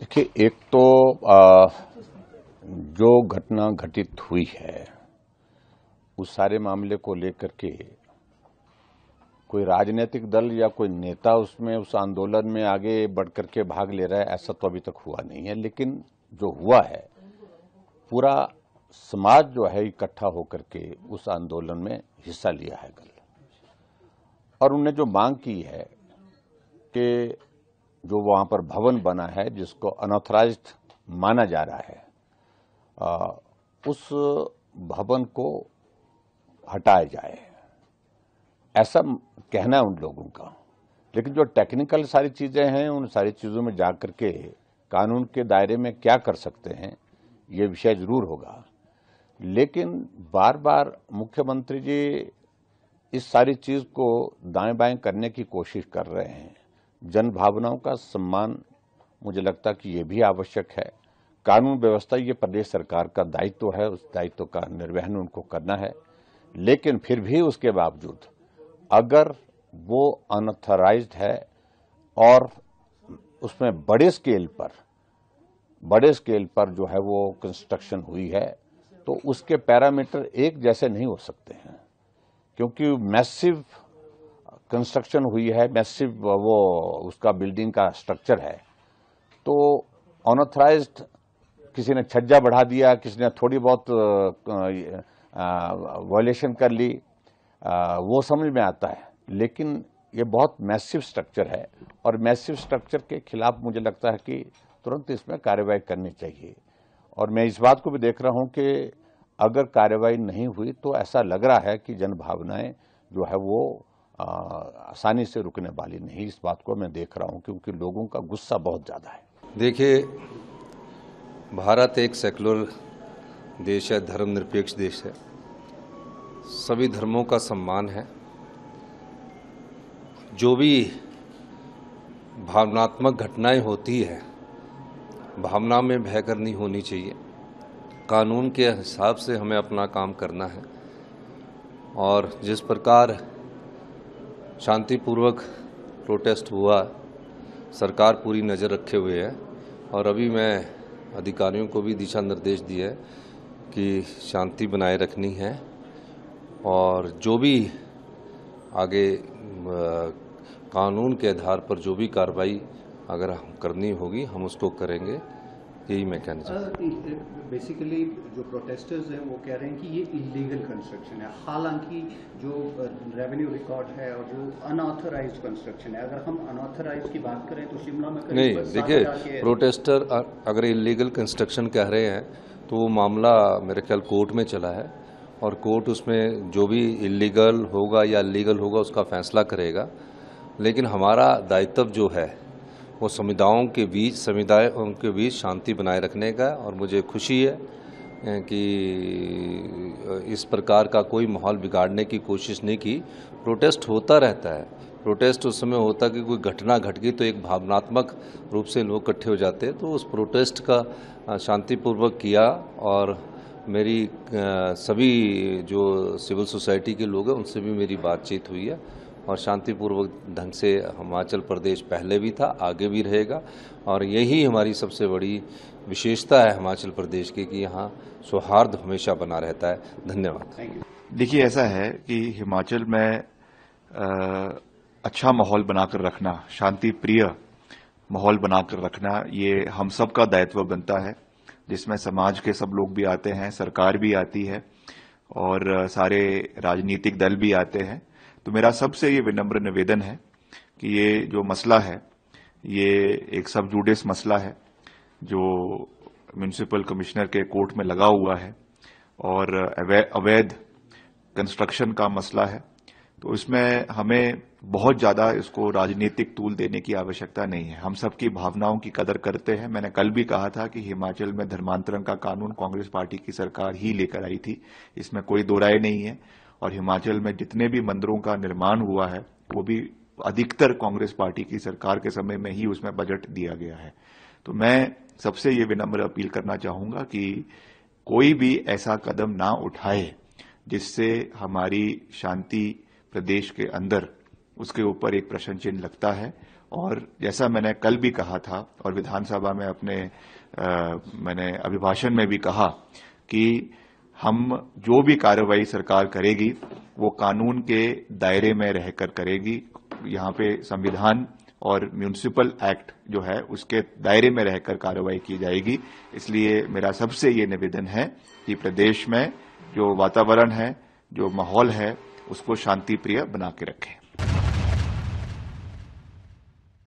देखिए एक तो आ, जो घटना घटित हुई है उस सारे मामले को लेकर के कोई राजनीतिक दल या कोई नेता उसमें उस आंदोलन में आगे बढ़ करके भाग ले रहा है ऐसा तो अभी तक हुआ नहीं है लेकिन जो हुआ है पूरा समाज जो है इकट्ठा होकर के उस आंदोलन में हिस्सा लिया है कल और उन्हें जो मांग की है कि जो वहां पर भवन बना है जिसको अनऑथराइज माना जा रहा है आ, उस भवन को हटाया जाए ऐसा कहना है उन लोगों का लेकिन जो टेक्निकल सारी चीज़ें हैं उन सारी चीज़ों में जा करके कानून के दायरे में क्या कर सकते हैं ये विषय ज़रूर होगा लेकिन बार बार मुख्यमंत्री जी इस सारी चीज़ को दाएं बाएं करने की कोशिश कर रहे हैं जन भावनाओं का सम्मान मुझे लगता कि ये भी आवश्यक है कानून व्यवस्था ये प्रदेश सरकार का दायित्व है उस दायित्व का निर्वहन उनको करना है लेकिन फिर भी उसके बावजूद अगर वो अनऑथराइज है और उसमें बड़े स्केल पर बड़े स्केल पर जो है वो कंस्ट्रक्शन हुई है तो उसके पैरामीटर एक जैसे नहीं हो सकते हैं क्योंकि मैसिव कंस्ट्रक्शन हुई है मैसिव वो उसका बिल्डिंग का स्ट्रक्चर है तो अनऑथराइज किसी ने छज्जा बढ़ा दिया किसी ने थोड़ी बहुत वायलेशन कर ली आ, वो समझ में आता है लेकिन ये बहुत मैसिव स्ट्रक्चर है और मैसिव स्ट्रक्चर के खिलाफ मुझे लगता है कि तुरंत इसमें कार्रवाई करनी चाहिए और मैं इस बात को भी देख रहा हूँ कि अगर कार्रवाई नहीं हुई तो ऐसा लग रहा है कि जनभावनाएं जो है वो आसानी से रुकने वाली नहीं इस बात को मैं देख रहा हूँ क्योंकि लोगों का गुस्सा बहुत ज़्यादा है देखिए भारत एक सेकुलर देश है धर्मनिरपेक्ष देश है सभी धर्मों का सम्मान है जो भी भावनात्मक घटनाएं होती है भावना में भय करनी होनी चाहिए कानून के हिसाब से हमें अपना काम करना है और जिस प्रकार शांतिपूर्वक प्रोटेस्ट हुआ सरकार पूरी नज़र रखे हुए है और अभी मैं अधिकारियों को भी दिशा निर्देश दिए कि शांति बनाए रखनी है और जो भी आगे कानून के आधार पर जो भी कार्रवाई अगर करनी होगी हम उसको करेंगे यही मैकेनिज्म बेसिकली uh, जो प्रोटेस्टर्स हैं वो कह रहे हैं कि ये इलीगल कंस्ट्रक्शन है हालांकि जो रेवेन्यू uh, रिकॉर्ड है और जो अनऑथराइज कंस्ट्रक्शन है अगर हम अनऑथराइज की बात करें तो शिमला में नहीं देखिए प्रोटेस्टर अगर इलीगल कंस्ट्रक्शन कह रहे हैं तो वो मामला मेरे ख्याल कोर्ट में चला है और कोर्ट उसमें जो भी इलीगल होगा या लीगल होगा उसका फैसला करेगा लेकिन हमारा दायित्व जो है वो समुदायों के बीच समुदाय के बीच शांति बनाए रखने का और मुझे खुशी है कि इस प्रकार का कोई माहौल बिगाड़ने की कोशिश नहीं की प्रोटेस्ट होता रहता है प्रोटेस्ट उस समय होता कि कोई घटना घट गई तो एक भावनात्मक रूप से लोग इकट्ठे हो जाते तो उस प्रोटेस्ट का शांतिपूर्वक किया और मेरी सभी जो सिविल सोसाइटी के लोग हैं उनसे भी मेरी बातचीत हुई है और शांतिपूर्वक ढंग से हिमाचल प्रदेश पहले भी था आगे भी रहेगा और यही हमारी सबसे बड़ी विशेषता है हिमाचल प्रदेश की कि यहाँ सौहार्द हमेशा बना रहता है धन्यवाद देखिए ऐसा है कि हिमाचल में आ, अच्छा माहौल बनाकर रखना शांति प्रिय माहौल बनाकर रखना ये हम सब का दायित्व बनता है जिसमें समाज के सब लोग भी आते हैं सरकार भी आती है और सारे राजनीतिक दल भी आते हैं तो मेरा सबसे ये विनम्र निवेदन है कि ये जो मसला है ये एक सब जुडिस मसला है जो म्यूनिसिपल कमिश्नर के कोर्ट में लगा हुआ है और अवैध कंस्ट्रक्शन का मसला है तो इसमें हमें बहुत ज्यादा इसको राजनीतिक तूल देने की आवश्यकता नहीं है हम सबकी भावनाओं की कदर करते हैं मैंने कल भी कहा था कि हिमाचल में धर्मांतरण का कानून कांग्रेस पार्टी की सरकार ही लेकर आई थी इसमें कोई दो राय नहीं है और हिमाचल में जितने भी मंदिरों का निर्माण हुआ है वो भी अधिकतर कांग्रेस पार्टी की सरकार के समय में ही उसमें बजट दिया गया है तो मैं सबसे ये विनम्र अपील करना चाहूंगा कि कोई भी ऐसा कदम ना उठाए जिससे हमारी शांति प्रदेश के अंदर उसके ऊपर एक प्रश्न चिन्ह लगता है और जैसा मैंने कल भी कहा था और विधानसभा में अपने आ, मैंने अभिभाषण में भी कहा कि हम जो भी कार्रवाई सरकार करेगी वो कानून के दायरे में रहकर करेगी यहां पे संविधान और म्यूनिसिपल एक्ट जो है उसके दायरे में रहकर कार्रवाई की जाएगी इसलिए मेरा सबसे ये निवेदन है कि प्रदेश में जो वातावरण है जो माहौल है उसको शांति प्रिय बना के रखें